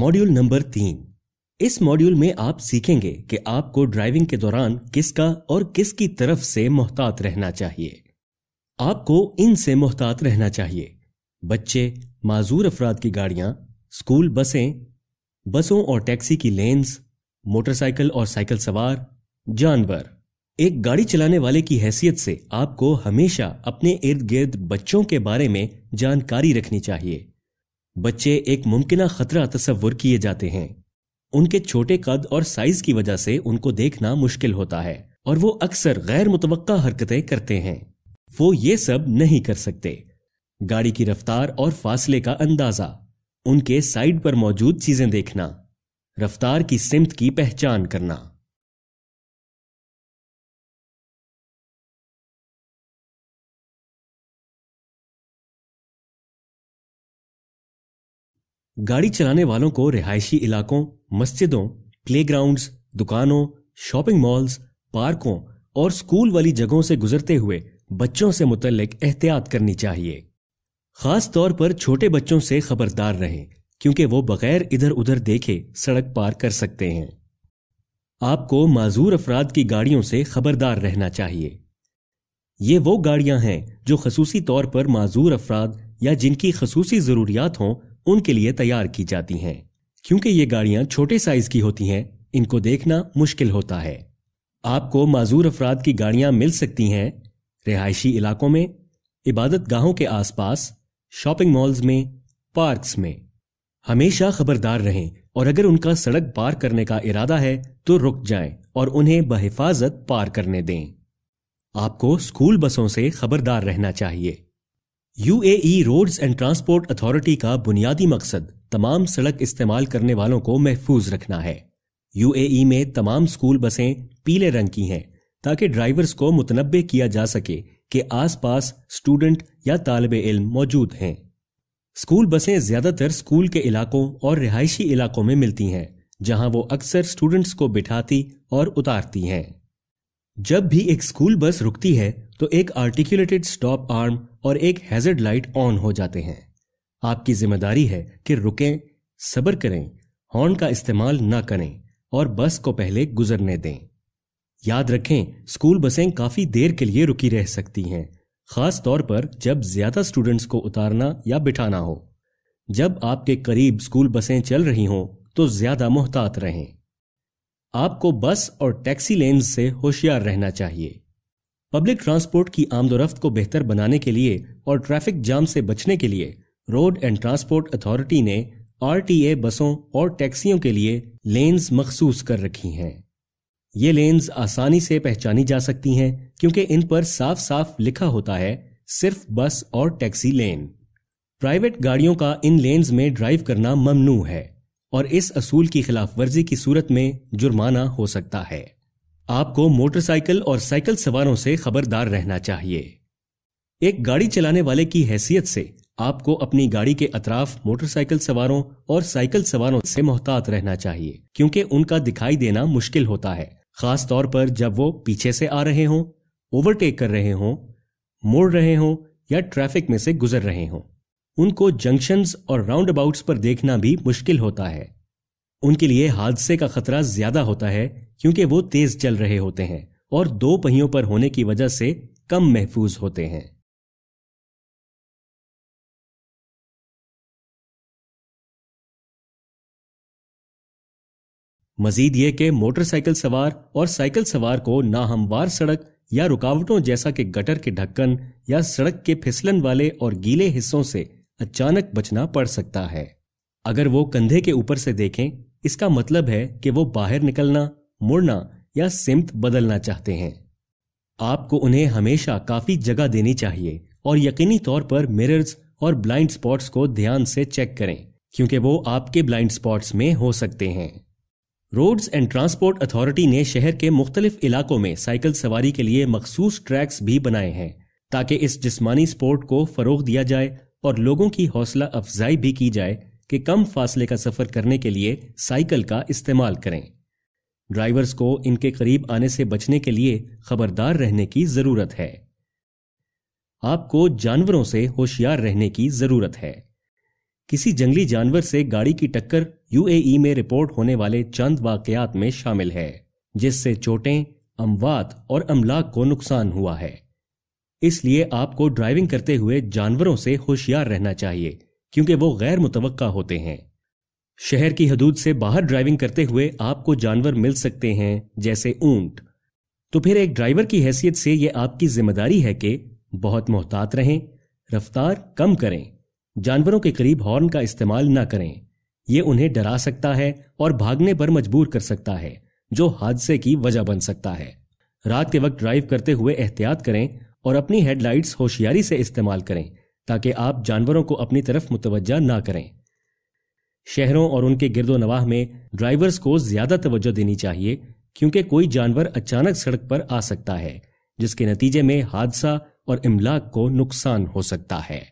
module number तीन इस module में आप सीखेंगे कि आपको ड्राइविंग के दौरान किसका और किसकी तरफ से मोहतात रहना चाहिए आपको इनसे मोहतात रहना चाहिए बच्चे माजूर अफराद की गाड़ियां स्कूल बसें बसों और टैक्सी की लेन्स मोटरसाइकिल और साइकिल सवार जानवर एक गाड़ी चलाने वाले की हैसियत से आपको हमेशा अपने इर्द गिर्द बच्चों के बारे में जानकारी रखनी चाहिए बच्चे एक मुमकिन खतरा तस्वुर किए जाते हैं उनके छोटे कद और साइज की वजह से उनको देखना मुश्किल होता है और वो अक्सर गैर मुतव हरकतें करते हैं वो ये सब नहीं कर सकते गाड़ी की रफ्तार और फासले का अंदाजा उनके साइड पर मौजूद चीजें देखना रफ्तार की सिमत की पहचान करना गाड़ी चलाने वालों को रिहायशी इलाकों मस्जिदों प्लेग्राउंड्स, दुकानों शॉपिंग मॉल्स पार्कों और स्कूल वाली जगहों से गुजरते हुए बच्चों से मुतलक एहतियात करनी चाहिए खास तौर पर छोटे बच्चों से खबरदार रहें क्योंकि वो बगैर इधर उधर देखे सड़क पार कर सकते हैं आपको माजूर अफराद की गाड़ियों से खबरदार रहना चाहिए ये वो गाड़ियां हैं जो खसूसी तौर पर माजूर अफराद या जिनकी खसूसी ज़रूरियात हों उनके लिए तैयार की जाती हैं क्योंकि ये गाड़ियां छोटे साइज की होती हैं इनको देखना मुश्किल होता है आपको माजूर अफराद की गाड़ियां मिल सकती हैं रिहायशी इलाकों में इबादत गाहों के आसपास शॉपिंग मॉल्स में पार्क्स में हमेशा खबरदार रहें और अगर उनका सड़क पार करने का इरादा है तो रुक जाएं और उन्हें बहिफाजत पार करने दें आपको स्कूल बसों से खबरदार रहना चाहिए U A roads and transport authority का बुनियादी मकसद तमाम सड़क इस्तेमाल करने वालों को महफूज रखना है यू e में तमाम स्कूल बसें पीले रंग की हैं ताकि ड्राइवर्स को मुतनबे किया जा सके कि आसपास स्टूडेंट या तालब इल्म मौजूद हैं स्कूल बसें ज्यादातर स्कूल के इलाकों और रिहायशी इलाकों में मिलती हैं जहां वो अक्सर स्टूडेंट्स को बिठाती और उतारती हैं जब भी एक स्कूल बस रुकती है तो एक आर्टिकुलेटेड स्टॉप आर्म और एक हैजर्ड लाइट ऑन हो जाते हैं आपकी जिम्मेदारी है कि रुकें सब्र करें हॉर्न का इस्तेमाल न करें और बस को पहले गुजरने दें याद रखें स्कूल बसें काफ़ी देर के लिए रुकी रह सकती हैं खास तौर पर जब ज़्यादा स्टूडेंट्स को उतारना या बिठाना हो जब आपके करीब स्कूल बसें चल रही हों तो ज़्यादा मोहतात रहें आपको बस और टैक्सी लेन से होशियार रहना चाहिए पब्लिक ट्रांसपोर्ट की आमदोरफ्त को बेहतर बनाने के लिए और ट्रैफिक जाम से बचने के लिए रोड एंड ट्रांसपोर्ट अथॉरिटी ने आर बसों और टैक्सियों के लिए लेन्स मखसूस कर रखी हैं ये लेन्स आसानी से पहचानी जा सकती हैं क्योंकि इन पर साफ साफ लिखा होता है सिर्फ बस और टैक्सी लेन प्राइवेट गाड़ियों का इन लेन्स में ड्राइव करना ममनू है और इस असूल की खिलाफ वर्जी की सूरत में जुर्माना हो सकता है आपको मोटरसाइकिल और साइकिल सवारों से खबरदार रहना चाहिए एक गाड़ी चलाने वाले की हैसियत से आपको अपनी गाड़ी के अतराफ मोटरसाइकिल सवारों और साइकिल सवारों से मोहतात रहना चाहिए क्योंकि उनका दिखाई देना मुश्किल होता है खास तौर पर जब वो पीछे से आ रहे हों ओवरटेक कर रहे हों मोड़ रहे हों या ट्रैफिक में से गुजर रहे हों उनको जंक्शंस और राउंडअबाउट्स पर देखना भी मुश्किल होता है उनके लिए हादसे का खतरा ज्यादा होता है क्योंकि वो तेज चल रहे होते हैं और दो पहियों पर होने की वजह से कम महफूज होते हैं मजीद ये कि मोटरसाइकिल सवार और साइकिल सवार को नाहमवार सड़क या रुकावटों जैसा कि गटर के ढक्कन या सड़क के फिसलन वाले और गीले हिस्सों से अचानक बचना पड़ सकता है अगर वो कंधे के ऊपर से देखें इसका मतलब है कि वो बाहर निकलना मुड़ना या सिमत बदलना चाहते हैं आपको उन्हें हमेशा काफ़ी जगह देनी चाहिए और यकीनी तौर पर मिरर्स और ब्लाइंड स्पॉट्स को ध्यान से चेक करें क्योंकि वो आपके ब्लाइंड स्पॉट्स में हो सकते हैं रोड्स एंड ट्रांसपोर्ट अथॉरिटी ने शहर के मुख्तलिफ इलाकों में साइकिल सवारी के लिए मखसूस ट्रैक्स भी बनाए हैं ताकि इस जिस्मानी स्पोर्ट को फ़रोग दिया जाए और लोगों की हौसला अफजाई भी की जाए कि कम फासले का सफर करने के लिए साइकिल का इस्तेमाल करें ड्राइवर्स को इनके करीब आने से बचने के लिए खबरदार रहने की जरूरत है आपको जानवरों से होशियार रहने की जरूरत है किसी जंगली जानवर से गाड़ी की टक्कर यूएई में रिपोर्ट होने वाले चंद वाकयात में शामिल है जिससे चोटें अमवात और अमलाक को नुकसान हुआ है इसलिए आपको ड्राइविंग करते हुए जानवरों से होशियार रहना चाहिए क्योंकि वो गैर मुतव होते हैं शहर की हदूद से बाहर ड्राइविंग करते हुए आपको जानवर मिल सकते हैं जैसे ऊंट तो फिर एक ड्राइवर की हैसियत से यह आपकी जिम्मेदारी है कि बहुत मोहतात रहें रफ्तार कम करें जानवरों के करीब हॉर्न का इस्तेमाल ना करें यह उन्हें डरा सकता है और भागने पर मजबूर कर सकता है जो हादसे की वजह बन सकता है रात के वक्त ड्राइव करते हुए एहतियात करें और अपनी हेडलाइट्स होशियारी से इस्तेमाल करें ताकि आप जानवरों को अपनी तरफ मुतवजा ना करें शहरों और उनके गिरदो नवाह में ड्राइवर्स को ज्यादा तवज्जो देनी चाहिए क्योंकि कोई जानवर अचानक सड़क पर आ सकता है जिसके नतीजे में हादसा और इमलाक को नुकसान हो सकता है